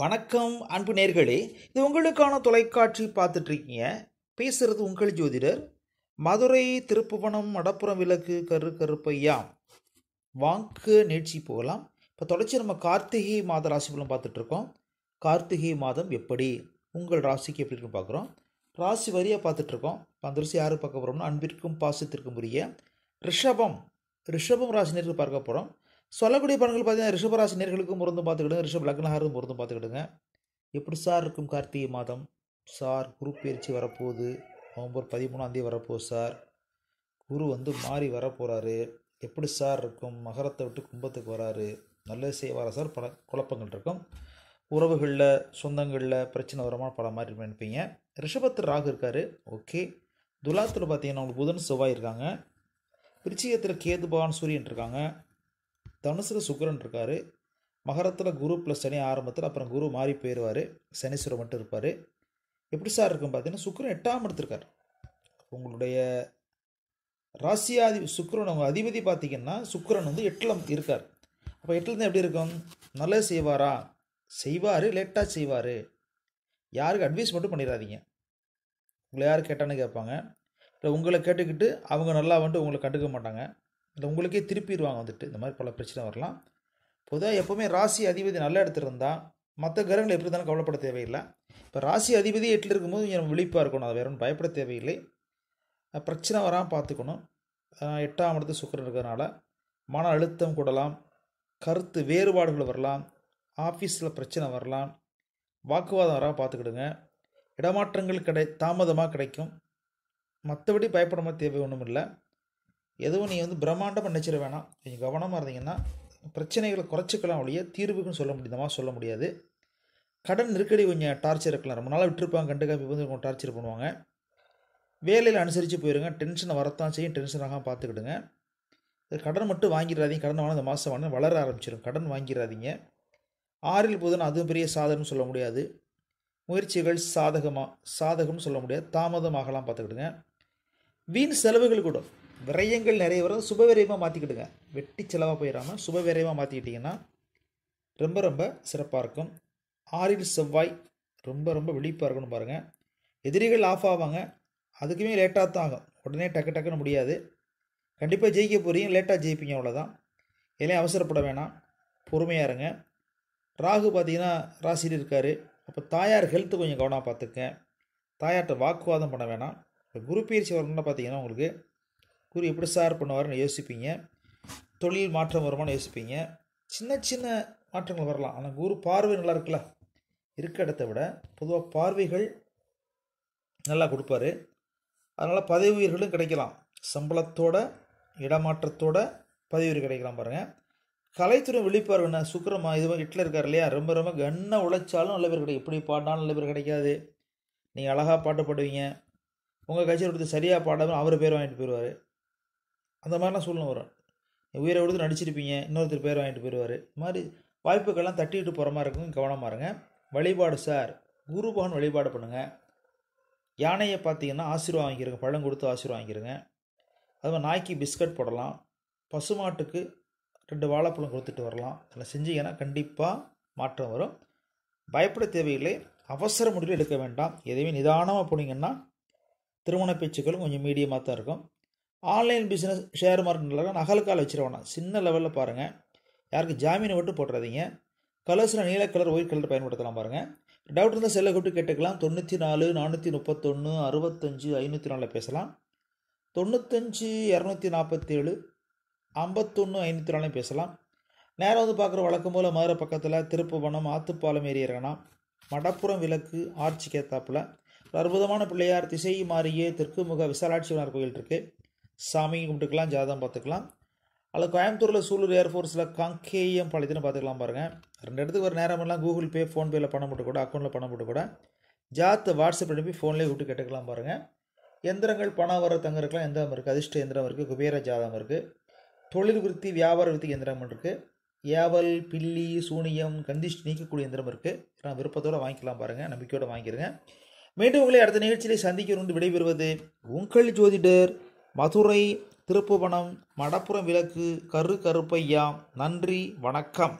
வணக்கம் அன்பு நேர்களே இது உங்களுக்கான தொலைக்காட்சி பார்த்துட்ருக்கீங்க பேசுகிறது உங்கள் ஜோதிடர் மதுரை திருப்புவனம் மடப்புறம் விளக்கு கரு கருப்பையா வாங்க நிகழ்ச்சி போகலாம் இப்போ தொடர்ச்சி நம்ம கார்த்திகை மாத ராசி பலன் பார்த்துட்ருக்கோம் கார்த்திகை மாதம் எப்படி உங்கள் ராசிக்கு எப்படி இருக்குன்னு பார்க்குறோம் ராசி வரியாக பார்த்துட்ருக்கோம் இப்போ அந்த யார் பார்க்க போகிறோம்னா அன்பிற்கும் பாசத்திற்கும் உரிய ரிஷபம் ரிஷபம் ராசினருக்கு பார்க்க போகிறோம் சொல்லக்கூடிய பலன்கள் பார்த்தீங்கன்னா ரிஷபராசி நேர்களுக்கும் பொருந்தும் பார்த்துக்கிடுங்க ரிஷப் லக்னஹாரும் பொருந்தும் பார்த்துக்கிடுங்க எப்படி சார் இருக்கும் கார்த்திகை மாதம் சார் குரு பயிற்சி வரப்போகுது நவம்பர் பதிமூணாந்தேதி வரப்போகுது சார் குரு வந்து மாறி வரப்போகிறாரு எப்படி சார் இருக்கும் மகரத்தை விட்டு கும்பத்துக்கு வராரு நல்லது செய்வாரா சார் பல குழப்பங்கள் இருக்கும் உறவுகளில் சொந்தங்களில் பிரச்சனை வரமா பல மாதிரி நினைப்பீங்க ரிஷபத்து ராகு இருக்கார் ஓகே துலாத்தில் பார்த்தீங்கன்னா உங்களுக்கு புதன் செவ்வாய் இருக்காங்க விருச்சிகத்தில் கேது பகவான் சூரியன் இருக்காங்க தனுசில் சுக்கரன் இருக்கார் மகரத்தில் குரு ப்ளஸ் சனி ஆரம்பத்தில் அப்புறம் குரு மாறி போயிடுவார் சனீஸ்வரர் மட்டும் இருப்பார் எப்படி சார் இருக்கும் பார்த்தீங்கன்னா சுக்கரன் எட்டாம் எடுத்திருக்கார் உங்களுடைய ராசியாதி சுக்கரன் அவங்க அதிபதி பார்த்திங்கன்னா சுக்கரன் வந்து எட்டில் இருக்கார் அப்போ எட்டுலேருந்து எப்படி இருக்கும் நல்லா செய்வாரா செய்வார் லேட்டாக செய்வார் யாருக்கு அட்வைஸ் மட்டும் பண்ணிடாதீங்க உங்களை யார் கேட்டான்னு கேட்பாங்க இல்லை உங்களை கேட்டுக்கிட்டு அவங்க நல்லா வந்துட்டு உங்களை கண்டுக்க மாட்டாங்க இல்லை உங்களுக்கே திருப்பிடுவாங்க வந்துட்டு இந்த மாதிரி பல பிரச்சனை வரலாம் பொதுவாக எப்போவுமே ராசி அதிபதி நல்ல இடத்துல இருந்தால் மற்ற கிரகங்கள் எப்படி இருந்தாலும் கவலைப்பட தேவையில்லை இப்போ ராசி அதிபதி எட்டில் இருக்கும்போது கொஞ்சம் நம்ம விழிப்பாக இருக்கணும் அதை வேற ஒன்றும் பயப்பட தேவையில்லை பிரச்சனை வராமல் பார்த்துக்கணும் எட்டாம் இடத்து சுக்கரன் இருக்கிறதுனால மன அழுத்தம் கூடலாம் கருத்து வேறுபாடுகள் வரலாம் ஆஃபீஸில் பிரச்சனை வரலாம் வாக்குவாதம் வராமல் பார்த்துக்கிடுங்க இடமாற்றங்கள் கிடை தாமதமாக கிடைக்கும் மற்றபடி பயப்படாமல் தேவை ஒன்றும் இல்லை எதுவும் நீ வந்து பிரம்மாண்டமாக நினச்சிட வேணாம் நீங்கள் கவனமாக இருந்தீங்கன்னா பிரச்சனைகளை குறைச்சிக்கலாம் ஒழிய தீர்வுக்குன்னு சொல்ல முடியுமா சொல்ல முடியாது கடன் நெருக்கடி கொஞ்சம் டார்ச்சர் இருக்கலாம் ரொம்ப நாளாக விட்டுருப்பாங்க கண்டுக்காம வந்து கொஞ்சம் டார்ச்சர் பண்ணுவாங்க வேலையில் அனுசரித்து போயிருங்க டென்ஷனை வரத்தான் செய்யும் டென்ஷனாக ஆகாமல் பார்த்துக்கிடுங்க கடன் மட்டும் வாங்கிடாதீங்க கடன் வாங்க இந்த மாதம் வாங்க வளர ஆரம்பிச்சிடும் கடன் வாங்கிடாதீங்க ஆறில் போதுன்னு அதுவும் பெரிய சாதகம்னு சொல்ல முடியாது முயற்சிகள் சாதகமாக சாதகம்னு சொல்ல முடியாது தாமதமாகலாம் பார்த்துக்கிடுங்க வீண் செலவுகள் கூட விரயங்கள் நிறைய வரும் சுப விரயமாக மாற்றிக்கிடுங்க வெட்டி செலவாக போயிடாமல் சுப விரயமாக மாற்றிக்கிட்டிங்கன்னா ரொம்ப ரொம்ப சிறப்பாக இருக்கும் ஆறில் செவ்வாய் ரொம்ப ரொம்ப விழிப்பாக இருக்கணும் பாருங்கள் எதிரிகள் ஆஃப் ஆவாங்க அதுக்குமே லேட்டாக தான் ஆகும் உடனே டக்கு டக்குன்னு முடியாது கண்டிப்பாக ஜெயிக்க போகிறீங்க லேட்டாக ஜெயிப்பீங்க அவ்வளோதான் எதுலையும் அவசரப்பட வேணாம் பொறுமையாக இருங்க ராகு பார்த்தீங்கன்னா ராசியில் இருக்கார் அப்போ தாயார் ஹெல்த்து கொஞ்சம் கவனமாக பார்த்துக்கங்க தாயார்கிட்ட வாக்குவாதம் பண்ண வேணாம் இப்போ குரு பயிற்சி வரணும்னா பார்த்தீங்கன்னா உங்களுக்கு குரு எப்படி சார் பண்ணுவார்னு யோசிப்பீங்க தொழில் மாற்றம் வருமானு யோசிப்பீங்க சின்ன சின்ன மாற்றங்கள் வரலாம் ஆனால் குரு பார்வை நல்லா இருக்குல்ல இருக்க இடத்த விட பொதுவாக பார்வைகள் நல்லா கொடுப்பாரு அதனால் பதவி உயிர்களும் கிடைக்கலாம் சம்பளத்தோட இடமாற்றத்தோட பதவி உயிர் கிடைக்கலாம் பாருங்கள் கலைத்துறை விழிப்பார்வை என்ன சுக்கரமா இது இட்டில் இருக்கார் இல்லையா ரொம்ப ரொம்ப கண்ணை உழைச்சாலும் நல்ல பேர் கிடைக்கும் எப்படி பாடினாலும் நல்ல பேர் கிடைக்காது நீங்கள் அழகாக பாட்டு பாடுவீங்க உங்கள் கட்சியை கொடுத்து சரியாக பாடாமல் அவர் பேர் வாங்கிட்டு போயிடுவார் அந்த மாதிரிலாம் சூழ்நிலை வரும் உயிரை விடுத்து நடிச்சிருப்பீங்க இன்னொருத்தர் பேர் வாங்கிட்டு போயிடுவார் இது மாதிரி வாய்ப்புகள்லாம் தட்டிட்டு போகிற மாதிரி இருக்கும் கவனமாக இருங்க வழிபாடு சார் குரு வழிபாடு பண்ணுங்கள் யானையை பார்த்தீங்கன்னா ஆசீர்வாதம் வாங்கிருங்க பழம் கொடுத்து ஆசீர்வாதம் வாங்கிருங்க அது மாதிரி நாய்க்கு பிஸ்கட் போடலாம் பசுமாட்டுக்கு ரெண்டு வாழைப்பழம் கொடுத்துட்டு வரலாம் அதெல்லாம் செஞ்சீங்கன்னா கண்டிப்பாக மாற்றம் வரும் பயப்பட தேவையில்லை அவசர முடிவில் எடுக்க வேண்டாம் எதையுமே நிதானமாக போனீங்கன்னா திருமண பேச்சுக்களும் கொஞ்சம் மீடியமாக தான் இருக்கும் ஆன்லைன் பிஸ்னஸ் ஷேர் மார்க்கெட்டில் நகலுக்கால் வச்சிட சின்ன லெவலில் பாருங்கள் யாருக்கு ஜாமீனை விட்டு போட்டுறாதீங்க கலர்ஸில் நீல கலர் ஒயிட் கலர் பயன்படுத்தலாம் பாருங்கள் டவுட் இருந்தால் செல்லை கூப்பிட்டு கேட்டுக்கலாம் தொண்ணூற்றி நாலு நானூற்றி முப்பத்தொன்று அறுபத்தஞ்சு ஐநூற்றி நாலில் பேசலாம் தொண்ணூத்தஞ்சு இரநூத்தி நாற்பத்தேழு ஐம்பத்தொன்று ஐநூற்றி நாலையும் பேசலாம் நேரம் வந்து பார்க்குற வழக்கம் போல் மதுரை பக்கத்தில் திருப்புவனம் ஆத்துப்பாலம் ஏறி இறங்கலாம் மடப்புறம் விளக்கு ஆட்சி கேத்தாப்பில் அற்புதமான பிள்ளையார் திசை மாறியே தெற்கு முக விசாலாட்சிவனார் கோயில் இருக்குது சாமியும் கும்பிட்டுக்கலாம் ஜாதகம் பார்த்துக்கலாம் அல்லது கோயம்புத்தூரில் சூலூர் ஏர்ஃபோர்ஸில் காங்கேயம் பாளையத்தில் பார்த்துக்கலாம் பாருங்கள் ரெண்டு இடத்துக்கு ஒரு நேரமெல்லாம் கூகுள் பே ஃபோன்பேயில் பணம் போட்டு கூட அக்கௌண்ட்டில் பணம் போட்டு கூட ஜாத்து வாட்ஸ்அப் அனுப்பி ஃபோன்லேயே விட்டு கேட்டுக்கலாம் பாருங்கள் எந்திரங்கள் பணம் வர தங்கிறதுக்கெலாம் எந்திரம் இருக்குது அதிர்ஷ்ட எந்திரம் இருக்குது குபேர ஜாதகம் இருக்குது தொழில் விருத்தி வியாபார விருத்தி எந்திரம் இருக்குது ஏவல் பில்லி சூனியம் கந்திஷ்டி நீக்கக்கூடிய எந்திரம் இருக்குது நான் விருப்பத்தோடு வாங்கிக்கலாம் பாருங்கள் நம்பிக்கையோடு வாங்கிடுங்க மீண்டும் உங்களை அடுத்த நிகழ்ச்சியிலே சந்திக்கணும்னு விடைபெறுவது உங்கள் ஜோதிடர் மதுரை திருப்புவனம் மடப்புறம் விளக்கு கரு கருப்பையா நன்றி வணக்கம்